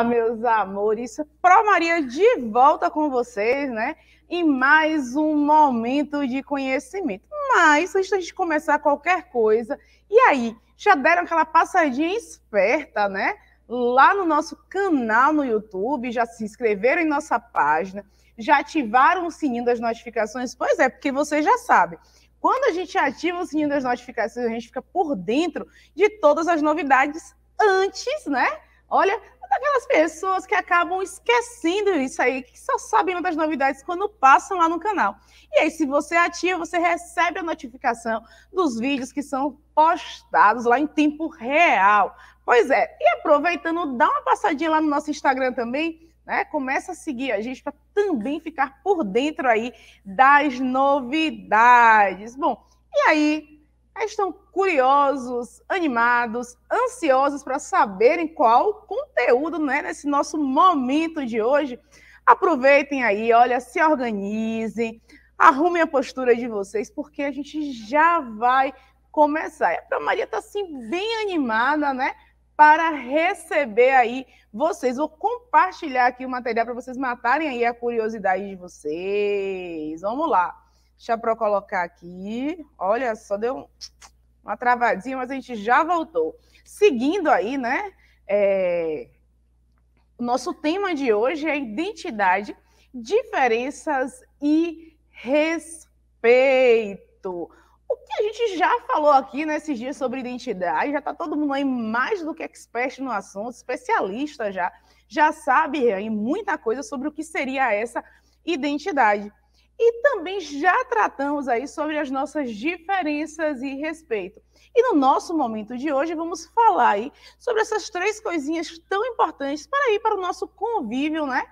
Olá, meus amores. Pro Maria de volta com vocês, né? Em mais um momento de conhecimento. Mas antes da gente começar qualquer coisa, e aí, já deram aquela passadinha esperta, né? Lá no nosso canal no YouTube, já se inscreveram em nossa página, já ativaram o sininho das notificações? Pois é, porque vocês já sabem. Quando a gente ativa o sininho das notificações, a gente fica por dentro de todas as novidades antes, né? Olha, daquelas pessoas que acabam esquecendo isso aí, que só sabem das novidades quando passam lá no canal. E aí, se você é ativa, você recebe a notificação dos vídeos que são postados lá em tempo real. Pois é, e aproveitando, dá uma passadinha lá no nosso Instagram também, né? Começa a seguir a gente para também ficar por dentro aí das novidades. Bom, e aí, estão curiosos, animados, ansiosos para saberem qual conteúdo, né, nesse nosso momento de hoje. Aproveitem aí, olha, se organizem, arrumem a postura de vocês, porque a gente já vai começar. a Maria está assim bem animada, né, para receber aí vocês. Vou compartilhar aqui o material para vocês matarem aí a curiosidade de vocês. Vamos lá. Deixa eu colocar aqui. Olha, só deu uma travadinha, mas a gente já voltou. Seguindo aí, né? É... O nosso tema de hoje é identidade, diferenças e respeito. O que a gente já falou aqui nesses né, dias sobre identidade, já está todo mundo aí mais do que expert no assunto, especialista já, já sabe aí muita coisa sobre o que seria essa identidade. E também já tratamos aí sobre as nossas diferenças e respeito. E no nosso momento de hoje vamos falar aí sobre essas três coisinhas tão importantes para ir para o nosso convívio, né,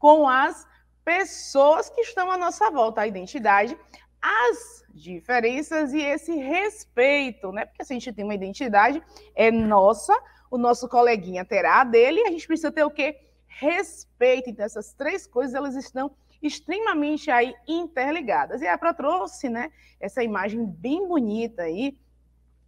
com as pessoas que estão à nossa volta, a identidade, as diferenças e esse respeito, né? Porque se a gente tem uma identidade, é nossa, o nosso coleguinha terá a dele, e a gente precisa ter o quê? Respeito. Então, essas três coisas, elas estão extremamente aí interligadas. E a Pro trouxe, né, essa imagem bem bonita aí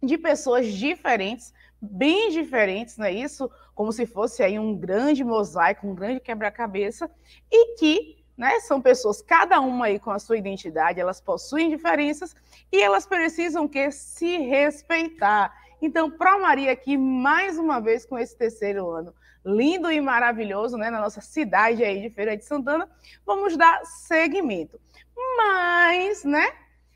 de pessoas diferentes, bem diferentes, né, isso como se fosse aí um grande mosaico, um grande quebra-cabeça e que né? São pessoas, cada uma aí com a sua identidade, elas possuem diferenças e elas precisam que se respeitar. Então, Pro Maria aqui mais uma vez com esse terceiro ano lindo e maravilhoso, né, na nossa cidade aí de Feira de Santana, vamos dar seguimento. Mas, né,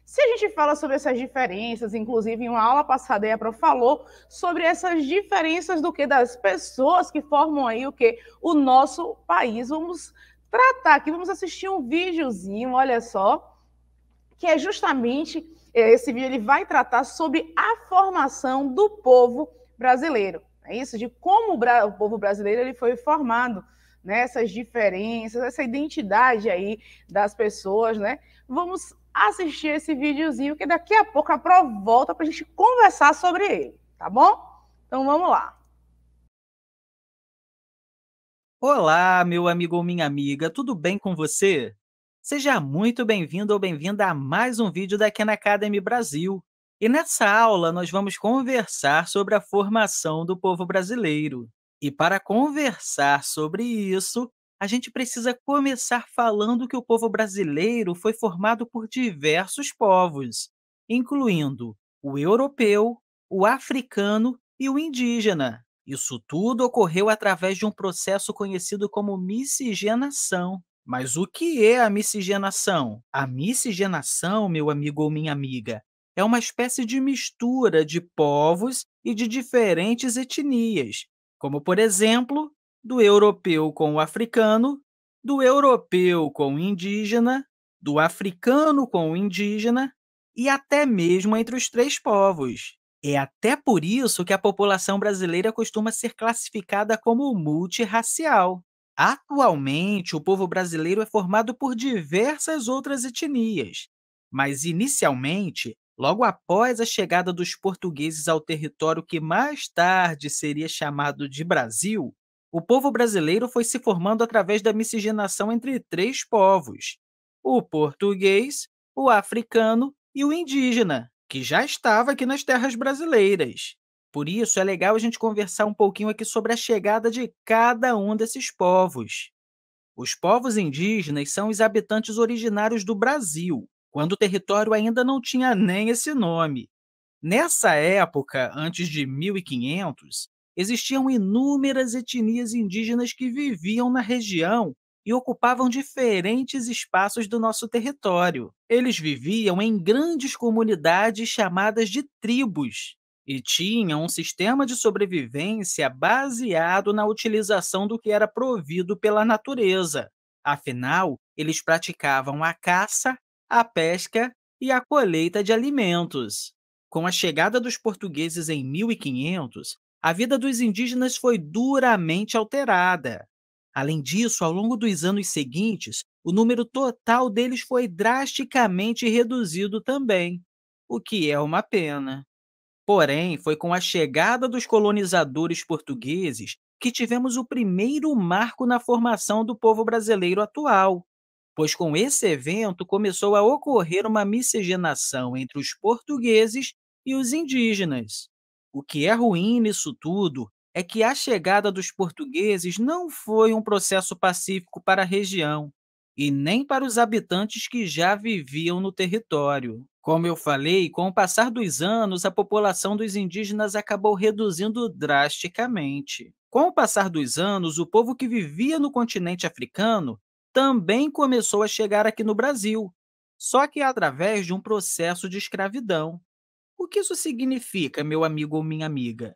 se a gente fala sobre essas diferenças, inclusive em uma aula passada a Pro falou sobre essas diferenças do que das pessoas que formam aí o que o nosso país. Vamos tratar aqui, vamos assistir um videozinho, olha só, que é justamente é, esse vídeo ele vai tratar sobre a formação do povo brasileiro. É isso, de como o, o povo brasileiro ele foi formado, né? diferenças, essa identidade aí das pessoas, né? Vamos assistir esse videozinho que daqui a pouco a Pro volta para a gente conversar sobre ele, tá bom? Então vamos lá. Olá, meu amigo ou minha amiga, tudo bem com você? Seja muito bem-vindo ou bem-vinda a mais um vídeo da Khan Academy Brasil. E nessa aula nós vamos conversar sobre a formação do povo brasileiro. E para conversar sobre isso, a gente precisa começar falando que o povo brasileiro foi formado por diversos povos, incluindo o europeu, o africano e o indígena. Isso tudo ocorreu através de um processo conhecido como miscigenação. Mas o que é a miscigenação? A miscigenação, meu amigo ou minha amiga, é uma espécie de mistura de povos e de diferentes etnias, como, por exemplo, do europeu com o africano, do europeu com o indígena, do africano com o indígena e até mesmo entre os três povos. É até por isso que a população brasileira costuma ser classificada como multirracial. Atualmente, o povo brasileiro é formado por diversas outras etnias, mas inicialmente, logo após a chegada dos portugueses ao território que mais tarde seria chamado de Brasil, o povo brasileiro foi se formando através da miscigenação entre três povos: o português, o africano e o indígena, que já estava aqui nas terras brasileiras. Por isso, é legal a gente conversar um pouquinho aqui sobre a chegada de cada um desses povos. Os povos indígenas são os habitantes originários do Brasil, quando o território ainda não tinha nem esse nome. Nessa época, antes de 1500, existiam inúmeras etnias indígenas que viviam na região e ocupavam diferentes espaços do nosso território. Eles viviam em grandes comunidades chamadas de tribos, e tinha um sistema de sobrevivência baseado na utilização do que era provido pela natureza. Afinal, eles praticavam a caça, a pesca e a colheita de alimentos. Com a chegada dos portugueses em 1500, a vida dos indígenas foi duramente alterada. Além disso, ao longo dos anos seguintes, o número total deles foi drasticamente reduzido também, o que é uma pena. Porém, foi com a chegada dos colonizadores portugueses que tivemos o primeiro marco na formação do povo brasileiro atual, pois com esse evento começou a ocorrer uma miscigenação entre os portugueses e os indígenas. O que é ruim nisso tudo é que a chegada dos portugueses não foi um processo pacífico para a região, e nem para os habitantes que já viviam no território. Como eu falei, com o passar dos anos, a população dos indígenas acabou reduzindo drasticamente. Com o passar dos anos, o povo que vivia no continente africano também começou a chegar aqui no Brasil, só que através de um processo de escravidão. O que isso significa, meu amigo ou minha amiga?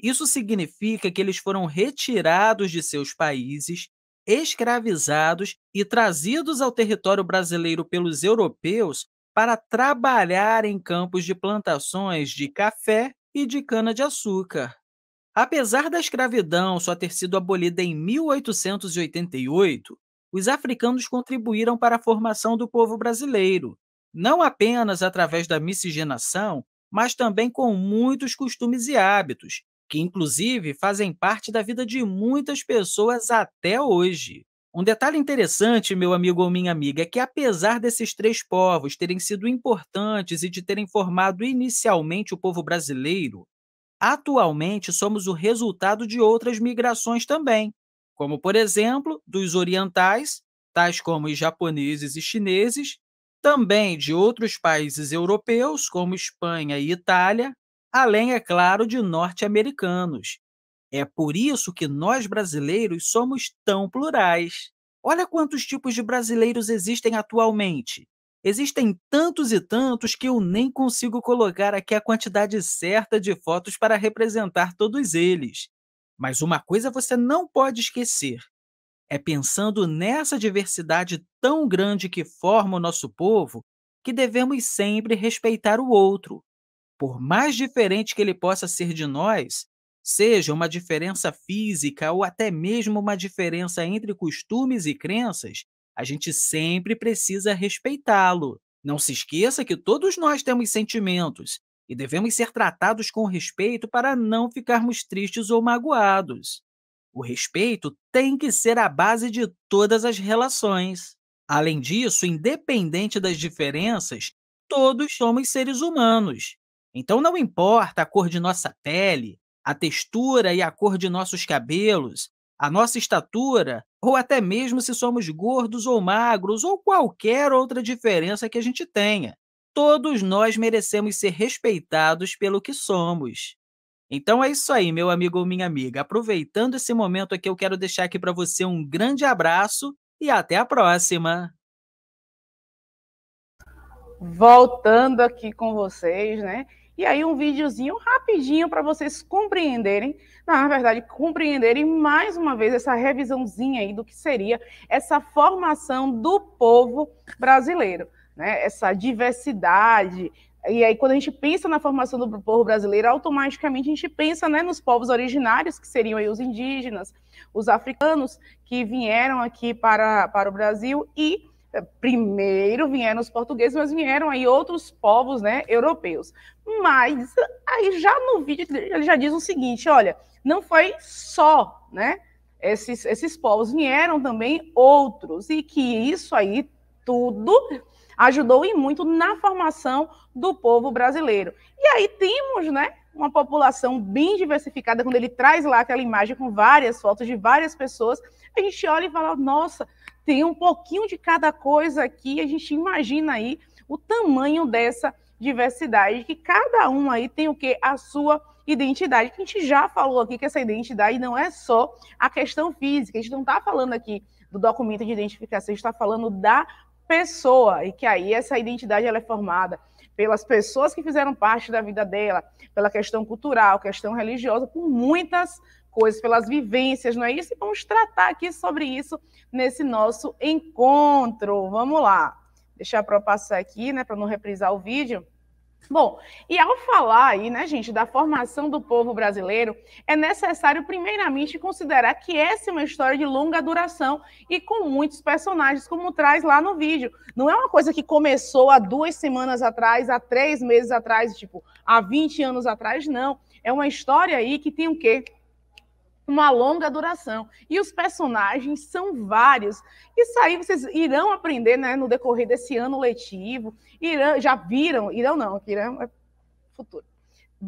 Isso significa que eles foram retirados de seus países escravizados e trazidos ao território brasileiro pelos europeus para trabalhar em campos de plantações de café e de cana-de-açúcar. Apesar da escravidão só ter sido abolida em 1888, os africanos contribuíram para a formação do povo brasileiro, não apenas através da miscigenação, mas também com muitos costumes e hábitos, que inclusive fazem parte da vida de muitas pessoas até hoje. Um detalhe interessante, meu amigo ou minha amiga, é que apesar desses três povos terem sido importantes e de terem formado inicialmente o povo brasileiro, atualmente somos o resultado de outras migrações também, como, por exemplo, dos orientais, tais como os japoneses e chineses, também de outros países europeus, como Espanha e Itália, além, é claro, de norte-americanos. É por isso que nós brasileiros somos tão plurais. Olha quantos tipos de brasileiros existem atualmente. Existem tantos e tantos que eu nem consigo colocar aqui a quantidade certa de fotos para representar todos eles. Mas uma coisa você não pode esquecer: é pensando nessa diversidade tão grande que forma o nosso povo que devemos sempre respeitar o outro, por mais diferente que ele possa ser de nós, seja uma diferença física ou até mesmo uma diferença entre costumes e crenças, a gente sempre precisa respeitá-lo. Não se esqueça que todos nós temos sentimentos e devemos ser tratados com respeito para não ficarmos tristes ou magoados. O respeito tem que ser a base de todas as relações. Além disso, independente das diferenças, todos somos seres humanos então não importa a cor de nossa pele, a textura e a cor de nossos cabelos, a nossa estatura, ou até mesmo se somos gordos ou magros, ou qualquer outra diferença que a gente tenha. Todos nós merecemos ser respeitados pelo que somos. Então é isso aí, meu amigo ou minha amiga. Aproveitando esse momento aqui, eu quero deixar aqui para você um grande abraço e até a próxima! Voltando aqui com vocês, né? E aí um videozinho rapidinho para vocês compreenderem, na verdade, compreenderem mais uma vez essa revisãozinha aí do que seria essa formação do povo brasileiro, né? Essa diversidade, e aí, quando a gente pensa na formação do povo brasileiro, automaticamente a gente pensa né, nos povos originários, que seriam os indígenas, os africanos que vieram aqui para, para o Brasil, e primeiro vieram os portugueses, mas vieram aí outros povos, né, europeus. Mas aí já no vídeo ele já diz o seguinte, olha, não foi só, né, esses, esses povos, vieram também outros, e que isso aí tudo ajudou e muito na formação do povo brasileiro. E aí temos, né, uma população bem diversificada, quando ele traz lá aquela imagem com várias fotos de várias pessoas, a gente olha e fala, nossa, tem um pouquinho de cada coisa aqui, a gente imagina aí o tamanho dessa diversidade, que cada um aí tem o que? A sua identidade, que a gente já falou aqui que essa identidade não é só a questão física, a gente não está falando aqui do documento de identificação, a gente está falando da pessoa, e que aí essa identidade ela é formada pelas pessoas que fizeram parte da vida dela, pela questão cultural, questão religiosa, por muitas coisas, pelas vivências, não é isso? E vamos tratar aqui sobre isso nesse nosso encontro. Vamos lá. Deixar para passar aqui, né, para não reprisar o vídeo. Bom, e ao falar aí, né, gente, da formação do povo brasileiro, é necessário primeiramente considerar que essa é uma história de longa duração e com muitos personagens, como traz lá no vídeo. Não é uma coisa que começou há duas semanas atrás, há três meses atrás, tipo, há 20 anos atrás, não. É uma história aí que tem o quê? uma longa duração. E os personagens são vários. Isso aí vocês irão aprender né, no decorrer desse ano letivo. Irão, já viram, irão não, irão é futuro.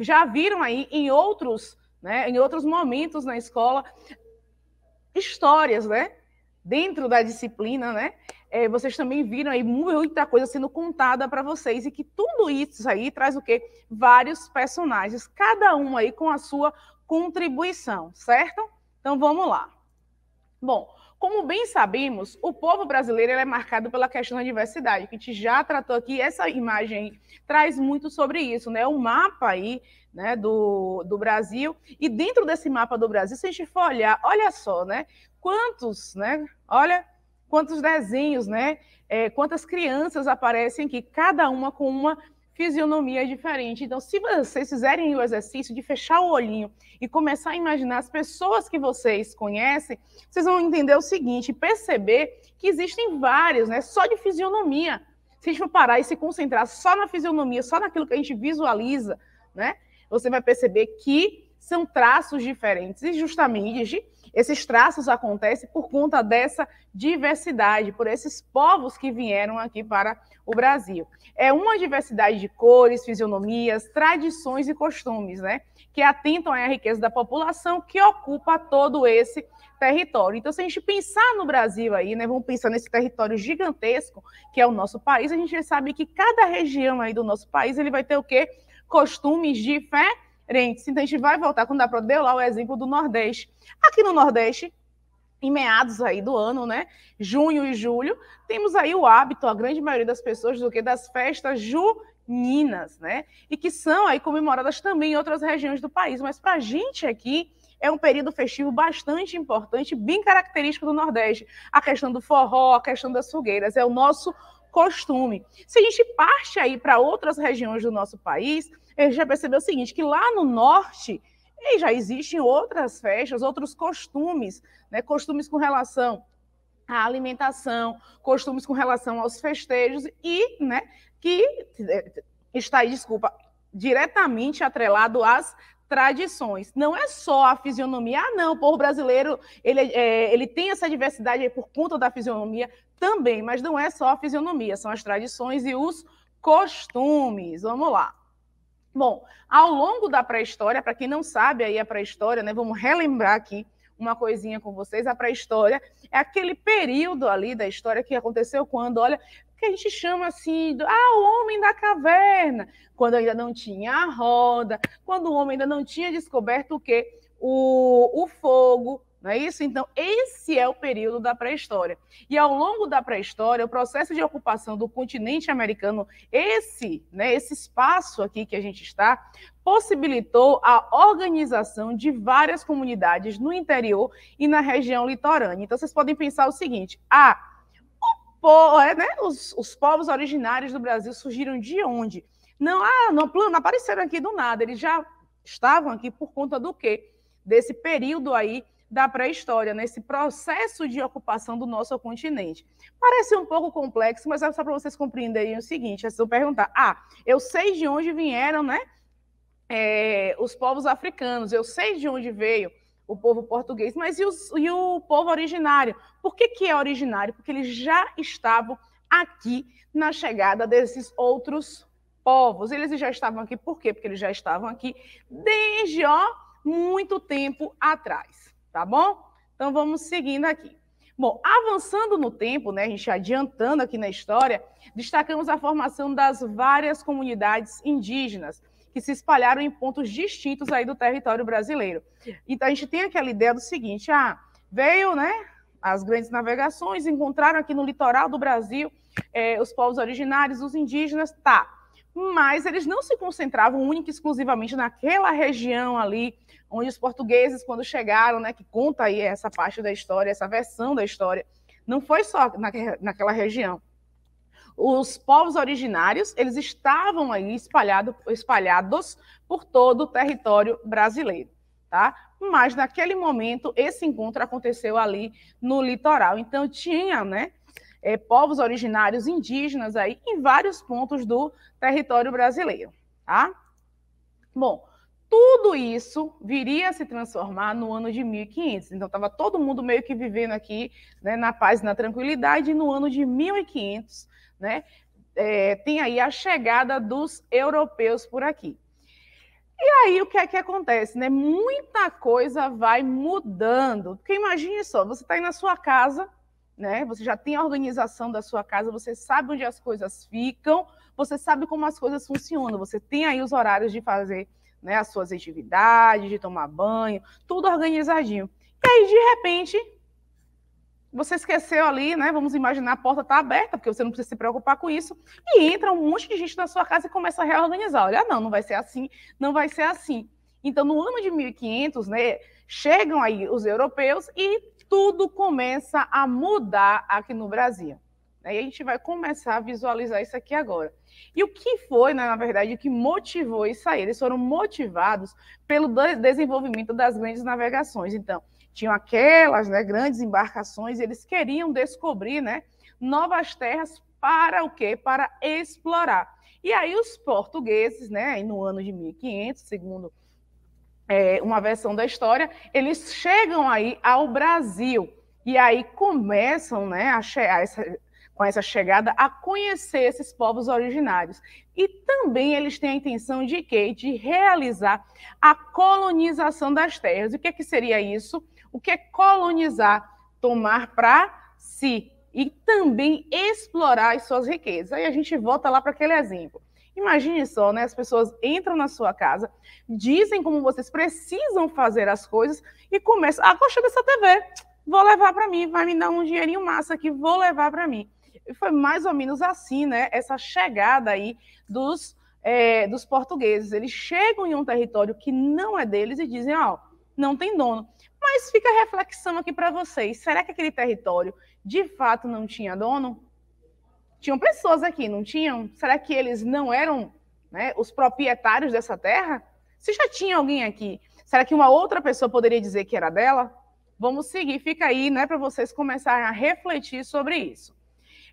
Já viram aí em outros, né, em outros momentos na escola histórias, né? Dentro da disciplina, né? É, vocês também viram aí muita coisa sendo contada para vocês e que tudo isso aí traz o quê? Vários personagens, cada um aí com a sua contribuição, certo? Então vamos lá. Bom, como bem sabemos, o povo brasileiro é marcado pela questão da diversidade, que a gente já tratou aqui, essa imagem traz muito sobre isso, né? O mapa aí né, do, do Brasil, e dentro desse mapa do Brasil, se a gente for olhar, olha só, né? Quantos, né? Olha quantos desenhos, né? É, quantas crianças aparecem aqui, cada uma com uma fisionomia é diferente. Então, se vocês fizerem o exercício de fechar o olhinho e começar a imaginar as pessoas que vocês conhecem, vocês vão entender o seguinte, perceber que existem vários, né? Só de fisionomia. Se a gente for parar e se concentrar só na fisionomia, só naquilo que a gente visualiza, né? Você vai perceber que são traços diferentes. E justamente esses traços acontecem por conta dessa diversidade, por esses povos que vieram aqui para o Brasil. É uma diversidade de cores, fisionomias, tradições e costumes, né? Que atentam à riqueza da população que ocupa todo esse território. Então, se a gente pensar no Brasil aí, né, vamos pensar nesse território gigantesco que é o nosso país, a gente sabe que cada região aí do nosso país ele vai ter o quê? Costumes diferentes então, a gente vai voltar quando dá para deu lá o exemplo do Nordeste. Aqui no Nordeste, em meados aí do ano, né? Junho e julho, temos aí o hábito, a grande maioria das pessoas, do que das festas juninas, né? E que são aí comemoradas também em outras regiões do país. Mas para a gente aqui, é um período festivo bastante importante, bem característico do Nordeste. A questão do forró, a questão das fogueiras, é o nosso costume. Se a gente parte aí para outras regiões do nosso país, a gente já percebeu o seguinte, que lá no norte já existem outras festas, outros costumes, né? costumes com relação à alimentação, costumes com relação aos festejos e, né, que eh, está aí, desculpa, diretamente atrelado às tradições. Não é só a fisionomia. Ah, não, o povo brasileiro ele, é, ele tem essa diversidade por conta da fisionomia também, mas não é só a fisionomia, são as tradições e os costumes. Vamos lá. Bom, ao longo da pré-história, para quem não sabe aí a pré-história, né, vamos relembrar aqui uma coisinha com vocês. A pré-história é aquele período ali da história que aconteceu quando, olha, que a gente chama assim, do, ah, o homem da caverna, quando ainda não tinha a roda, quando o homem ainda não tinha descoberto o quê? O, o fogo, não é isso? Então, esse é o período da pré-história. E ao longo da pré-história, o processo de ocupação do continente americano, esse, né, esse espaço aqui que a gente está, possibilitou a organização de várias comunidades no interior e na região litorânea. Então, vocês podem pensar o seguinte: ah, é, né, os, os, povos originários do Brasil surgiram de onde? Não, ah, não, não apareceram aqui do nada, eles já estavam aqui por conta do quê? Desse período aí da pré-história, nesse né, processo de ocupação do nosso continente. Parece um pouco complexo, mas é só para vocês compreenderem o seguinte: é se eu perguntar, ah, eu sei de onde vieram, né? É, os povos africanos, eu sei de onde veio o povo português, mas e, os, e o povo originário? Por que, que é originário? Porque eles já estavam aqui na chegada desses outros povos. Eles já estavam aqui, por quê? Porque eles já estavam aqui desde ó, muito tempo atrás, tá bom? Então vamos seguindo aqui. Bom, avançando no tempo, né, a gente adiantando aqui na história, destacamos a formação das várias comunidades indígenas que se espalharam em pontos distintos aí do território brasileiro. Então a gente tem aquela ideia do seguinte: ah, veio, né? As grandes navegações encontraram aqui no litoral do Brasil é, os povos originários, os indígenas, tá. Mas eles não se concentravam única e exclusivamente naquela região ali onde os portugueses, quando chegaram, né, que conta aí essa parte da história, essa versão da história, não foi só naquela região. Os povos originários, eles estavam aí espalhado, espalhados por todo o território brasileiro, tá? Mas naquele momento esse encontro aconteceu ali no litoral. Então tinha, né, é, povos originários indígenas aí em vários pontos do território brasileiro, tá? Bom, tudo isso viria a se transformar no ano de 1500. Então, estava todo mundo meio que vivendo aqui né, na paz e na tranquilidade. E no ano de 1500, né, é, tem aí a chegada dos europeus por aqui. E aí, o que é que acontece? Né? Muita coisa vai mudando. Porque imagine só, você está aí na sua casa, né? você já tem a organização da sua casa, você sabe onde as coisas ficam, você sabe como as coisas funcionam, você tem aí os horários de fazer né, as suas atividades, de tomar banho, tudo organizadinho. E aí, de repente, você esqueceu ali, né? Vamos imaginar a porta está aberta, porque você não precisa se preocupar com isso. E entra um monte de gente na sua casa e começa a reorganizar. Olha, não, não vai ser assim, não vai ser assim. Então, no ano de 1500, né, chegam aí os europeus e tudo começa a mudar aqui no Brasil. E a gente vai começar a visualizar isso aqui agora. E o que foi, né, na verdade, o que motivou isso aí? Eles foram motivados pelo desenvolvimento das grandes navegações. Então, tinham aquelas né, grandes embarcações, eles queriam descobrir né, novas terras para o quê? Para explorar. E aí os portugueses, né, no ano de 1500, segundo é, uma versão da história, eles chegam aí ao Brasil. E aí começam né, a, essa, com essa chegada a conhecer esses povos originários. E também eles têm a intenção de quê? De realizar a colonização das terras. O que, é que seria isso? O que é colonizar? Tomar para si e também explorar as suas riquezas. Aí a gente volta lá para aquele exemplo. Imagine só, né? As pessoas entram na sua casa, dizem como vocês precisam fazer as coisas e começam. Ah, gostei dessa TV, vou levar para mim, vai me dar um dinheirinho massa aqui, vou levar para mim. E foi mais ou menos assim, né? Essa chegada aí dos, é, dos portugueses. Eles chegam em um território que não é deles e dizem, ó, oh, não tem dono. Mas fica a reflexão aqui para vocês. Será que aquele território de fato não tinha dono? Tinham pessoas aqui, não tinham? Será que eles não eram né, os proprietários dessa terra? Se já tinha alguém aqui, será que uma outra pessoa poderia dizer que era dela? Vamos seguir, fica aí, né, para vocês começarem a refletir sobre isso.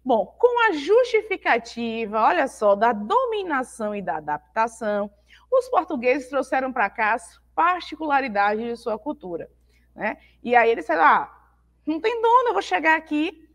Bom, com a justificativa, olha só, da dominação e da adaptação, os portugueses trouxeram para cá as particularidades de sua cultura. Né? E aí ele disse, ah, não tem dono, eu vou chegar aqui.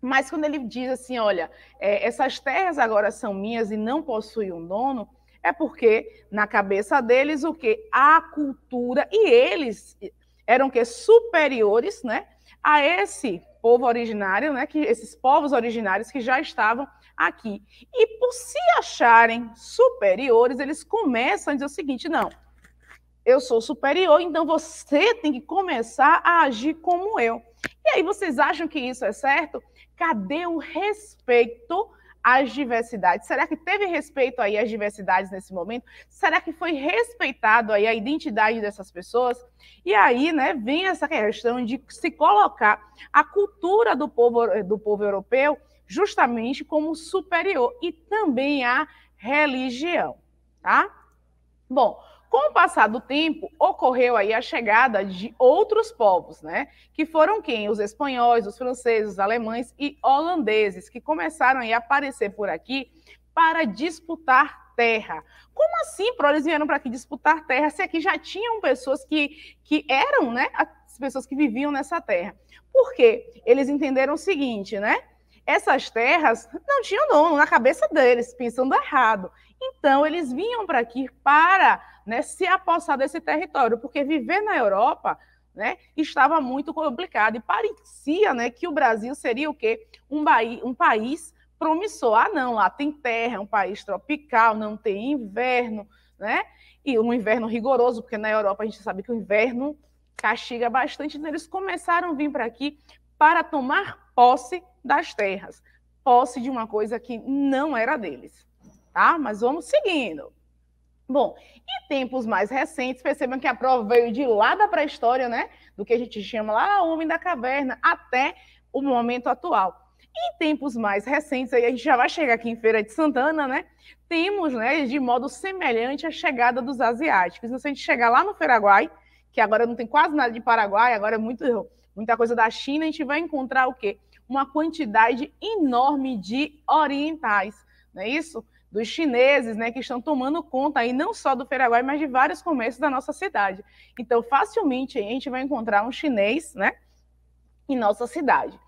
Mas quando ele diz assim, olha, é, essas terras agora são minhas e não possuem um dono, é porque na cabeça deles o que a cultura e eles eram que superiores, né, a esse povo originário, né, que esses povos originários que já estavam aqui. E por se acharem superiores, eles começam a dizer o seguinte: não, eu sou superior, então você tem que começar a agir como eu. E aí vocês acham que isso é certo? Cadê o respeito às diversidades? Será que teve respeito aí às diversidades nesse momento? Será que foi respeitado aí a identidade dessas pessoas? E aí, né, vem essa questão de se colocar a cultura do povo, do povo europeu justamente como superior e também a religião, tá? Bom, com o passar do tempo, ocorreu aí a chegada de outros povos, né? Que foram quem? Os espanhóis, os franceses, os alemães e holandeses, que começaram a aparecer por aqui para disputar terra. Como assim, Pro, eles vieram para aqui disputar terra, se aqui já tinham pessoas que, que eram, né, as pessoas que viviam nessa terra? Por quê? Eles entenderam o seguinte, né? Essas terras não tinham dono na cabeça deles, pensando errado. Então, eles vinham para aqui para né, se apossar desse território, porque viver na Europa né, estava muito complicado e parecia né, que o Brasil seria o quê? Um, um país promissor. Ah, não, lá tem terra, é um país tropical, não tem inverno, né? E um inverno rigoroso, porque na Europa a gente sabe que o inverno castiga bastante. Então, eles começaram a vir para aqui para tomar posse das terras, posse de uma coisa que não era deles. Tá? Mas vamos seguindo. Bom, em tempos mais recentes, percebam que a prova veio de lá da pré-história, né? Do que a gente chama lá homem da caverna, até o momento atual. Em tempos mais recentes, aí a gente já vai chegar aqui em Feira de Santana, né? Temos, né, de modo semelhante a chegada dos asiáticos. Então, se a gente chegar lá no Paraguai, que agora não tem quase nada de Paraguai, agora é muito, muita coisa da China, a gente vai encontrar o quê? Uma quantidade enorme de orientais, não é isso? dos chineses, né, que estão tomando conta aí não só do Paraguai, mas de vários comércios da nossa cidade. Então, facilmente a gente vai encontrar um chinês, né, em nossa cidade.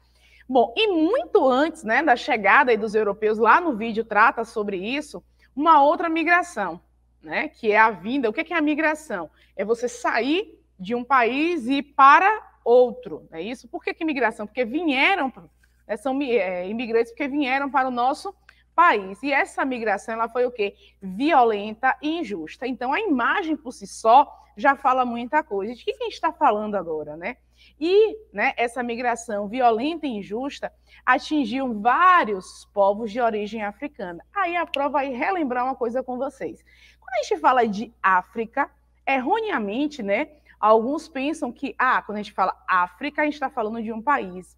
Bom, e muito antes, né, da chegada dos europeus, lá no vídeo trata sobre isso, uma outra migração, né, que é a vinda. O que é, é a migração? É você sair de um país e ir para outro, é isso? Por que, que migração? Porque vieram, né, são é, imigrantes porque vieram para o nosso país. E essa migração ela foi o quê? Violenta e injusta. Então a imagem por si só já fala muita coisa. De que, a gente está falando agora, né? E né, essa migração violenta e injusta atingiu vários povos de origem africana. Aí a prova vai relembrar uma coisa com vocês. Quando a gente fala de África, erroneamente, né? Alguns pensam que, ah, quando a gente fala África, a gente está falando de um país.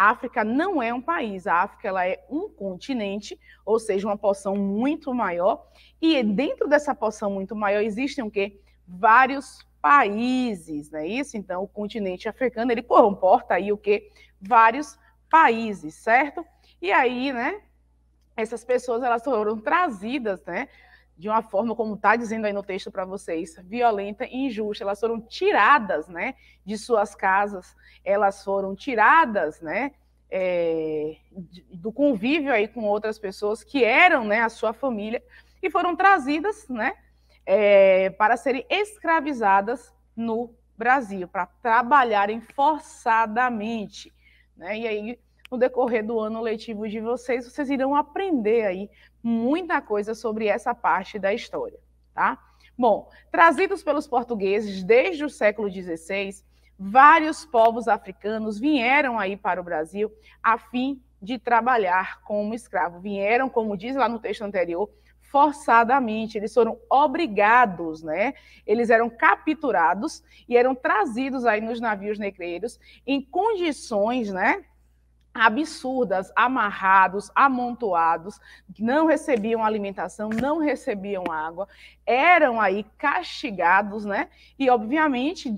A África não é um país, a África ela é um continente, ou seja, uma porção muito maior, e dentro dessa porção muito maior existem o quê? Vários países, não é isso? Então, o continente africano, ele comporta aí o quê? Vários países, certo? E aí, né, essas pessoas, elas foram trazidas, né, de uma forma, como está dizendo aí no texto para vocês, violenta e injusta. Elas foram tiradas né, de suas casas, elas foram tiradas né, é, do convívio aí com outras pessoas que eram né, a sua família e foram trazidas né, é, para serem escravizadas no Brasil, para trabalharem forçadamente. Né? E aí no decorrer do ano letivo de vocês, vocês irão aprender aí muita coisa sobre essa parte da história, tá? Bom, trazidos pelos portugueses desde o século XVI, vários povos africanos vieram aí para o Brasil a fim de trabalhar como escravo. Vieram, como diz lá no texto anterior, forçadamente, eles foram obrigados, né? Eles eram capturados e eram trazidos aí nos navios negreiros em condições, né? absurdas, amarrados, amontoados, não recebiam alimentação, não recebiam água, eram aí castigados, né? E obviamente,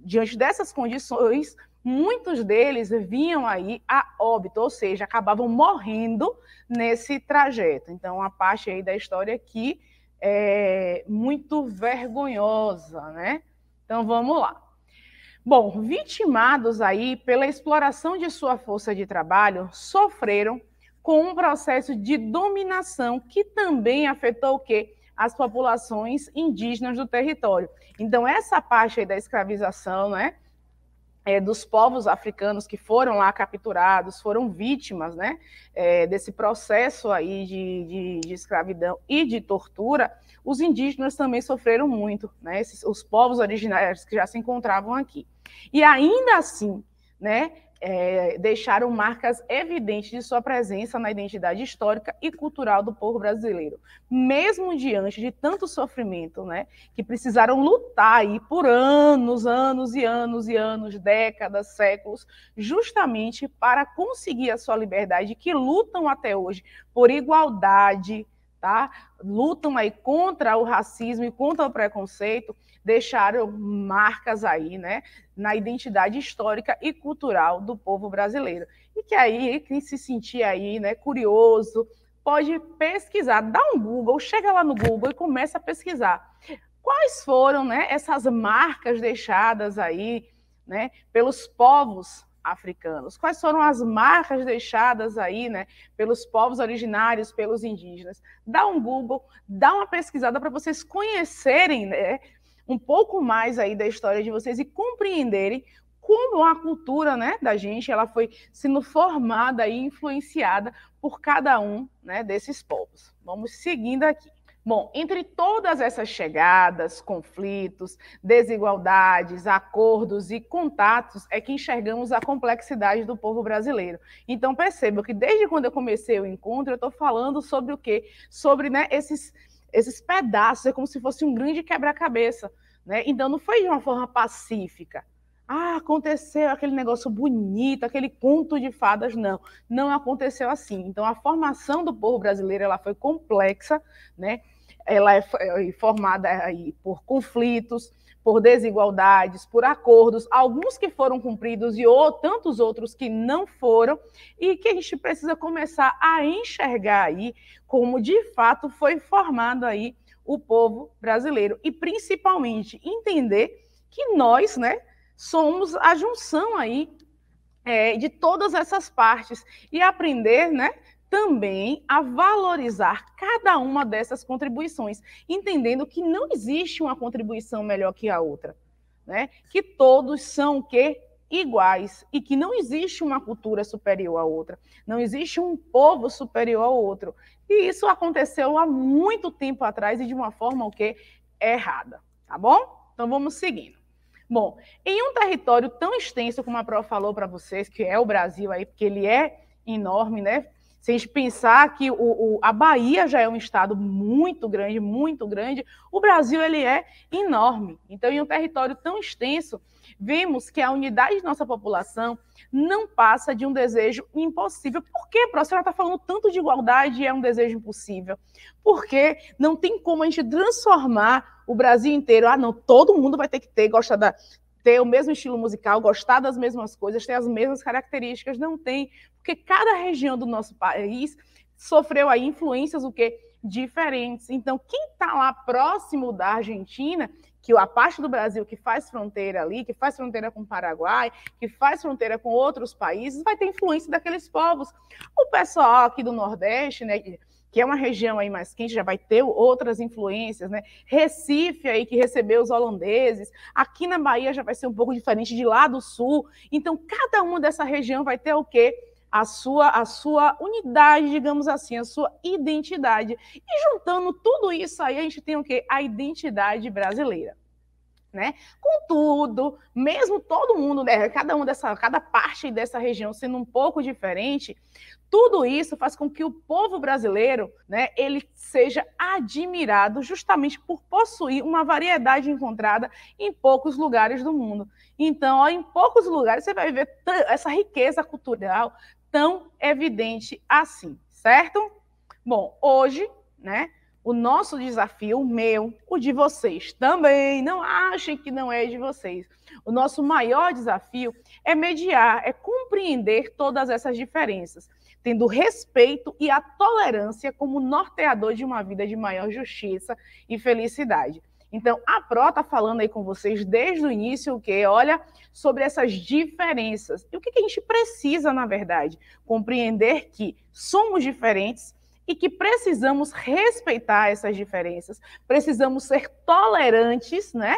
diante dessas condições, muitos deles vinham aí a óbito, ou seja, acabavam morrendo nesse trajeto. Então, a parte aí da história que é muito vergonhosa, né? Então, vamos lá. Bom, vitimados aí pela exploração de sua força de trabalho, sofreram com um processo de dominação que também afetou o quê? As populações indígenas do território. Então, essa parte aí da escravização, né? É, dos povos africanos que foram lá capturados, foram vítimas né, é, desse processo aí de, de, de, escravidão e de tortura, os indígenas também sofreram muito, né, esses, os povos originários que já se encontravam aqui. E ainda assim, né, é, deixaram marcas evidentes de sua presença na identidade histórica e cultural do povo brasileiro, mesmo diante de tanto sofrimento, né, que precisaram lutar aí por anos, anos e anos e anos, décadas, séculos, justamente para conseguir a sua liberdade, que lutam até hoje por igualdade, tá? Lutam aí contra o racismo e contra o preconceito, deixaram marcas aí, né, na identidade histórica e cultural do povo brasileiro. E que aí quem se sentir aí, né, curioso, pode pesquisar, dá um Google, chega lá no Google e começa a pesquisar. Quais foram, né, essas marcas deixadas aí, né, pelos povos africanos? Quais foram as marcas deixadas aí, né, pelos povos originários, pelos indígenas? Dá um Google, dá uma pesquisada para vocês conhecerem, né, um pouco mais aí da história de vocês e compreenderem como a cultura né, da gente ela foi sendo formada e influenciada por cada um né, desses povos. Vamos seguindo aqui. Bom, entre todas essas chegadas, conflitos, desigualdades, acordos e contatos é que enxergamos a complexidade do povo brasileiro. Então perceba que desde quando eu comecei o encontro, eu estou falando sobre o quê? Sobre né, esses, esses pedaços, é como se fosse um grande quebra-cabeça. Né? Então não foi de uma forma pacífica. Ah, aconteceu aquele negócio bonito, aquele conto de fadas. Não, não aconteceu assim. Então, a formação do povo brasileiro ela foi complexa, né? ela é, é formada aí por conflitos, por desigualdades, por acordos, alguns que foram cumpridos e ou, tantos outros que não foram, e que a gente precisa começar a enxergar aí como de fato foi formado aí o povo brasileiro e principalmente entender que nós, né, somos a junção aí é, de todas essas partes e aprender, né, também a valorizar cada uma dessas contribuições, entendendo que não existe uma contribuição melhor que a outra, né? Que todos são quê? iguais e que não existe uma cultura superior à outra, não existe um povo superior ao outro. E isso aconteceu há muito tempo atrás e de uma forma o que errada, tá bom? Então vamos seguindo. Bom, em um território tão extenso como a Pro falou para vocês, que é o Brasil aí, porque ele é enorme, né? Se a gente pensar que o, o, a Bahia já é um estado muito grande, muito grande, o Brasil ele é enorme. Então, em um território tão extenso, vemos que a unidade de nossa população não passa de um desejo impossível. Por que, professor, está falando tanto de igualdade e é um desejo impossível? Porque não tem como a gente transformar o Brasil inteiro. Ah, não, todo mundo vai ter que ter, gostar da, ter o mesmo estilo musical, gostar das mesmas coisas, ter as mesmas características. Não tem, porque cada região do nosso país sofreu aí influências o que diferentes. Então, quem está lá próximo da Argentina, que a parte do Brasil que faz fronteira ali, que faz fronteira com o Paraguai, que faz fronteira com outros países, vai ter influência daqueles povos. O pessoal aqui do Nordeste, né, que é uma região aí mais quente, já vai ter outras influências, né? Recife aí que recebeu os holandeses, aqui na Bahia já vai ser um pouco diferente de lá do sul. Então, cada uma dessa região vai ter o quê? a sua, a sua unidade, digamos assim, a sua identidade. E juntando tudo isso aí, a gente tem o quê? A identidade brasileira. Né? Contudo, mesmo todo mundo, né, cada um dessa, cada parte dessa região sendo um pouco diferente, tudo isso faz com que o povo brasileiro, né, ele seja admirado justamente por possuir uma variedade encontrada em poucos lugares do mundo. Então, ó, em poucos lugares você vai ver essa riqueza cultural, tão evidente assim, certo? Bom, hoje, né, o nosso desafio, o meu, o de vocês também, não achem que não é de vocês. O nosso maior desafio é mediar, é compreender todas essas diferenças, tendo respeito e a tolerância como norteador de uma vida de maior justiça e felicidade. Então, a Pro está falando aí com vocês desde o início o que? Olha, sobre essas diferenças. E o que, que a gente precisa, na verdade? Compreender que somos diferentes, e que precisamos respeitar essas diferenças, precisamos ser tolerantes, né?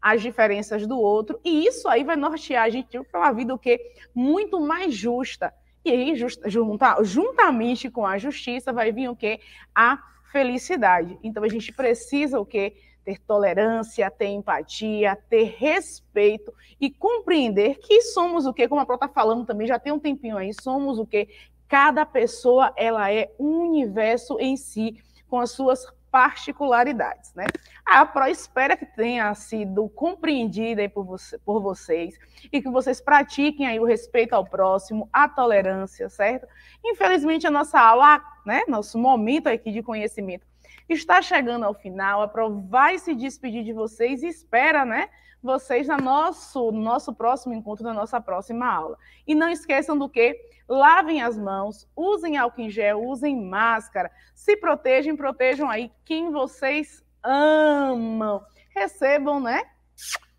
As diferenças do outro, e isso aí vai nortear a gente para uma vida o quê? Muito mais justa. E aí, justa, junta, juntamente com a justiça, vai vir o quê? A felicidade. Então, a gente precisa o quê? ter tolerância, ter empatia, ter respeito e compreender que somos o que, como a Pro está falando também, já tem um tempinho aí, somos o que cada pessoa ela é um universo em si, com as suas particularidades, né? A Pro espera que tenha sido compreendida por, você, por vocês e que vocês pratiquem aí o respeito ao próximo, a tolerância, certo? Infelizmente a nossa aula, né, nosso momento aqui de conhecimento está chegando ao final. A Pro vai se despedir de vocês e espera, né? Vocês no nosso, nosso próximo encontro, na nossa próxima aula. E não esqueçam do que? Lavem as mãos, usem álcool em gel, usem máscara, se protejam, protejam aí quem vocês amam. Recebam, né?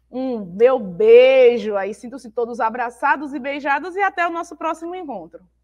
Um meu beijo aí. sinto se todos abraçados e beijados e até o nosso próximo encontro.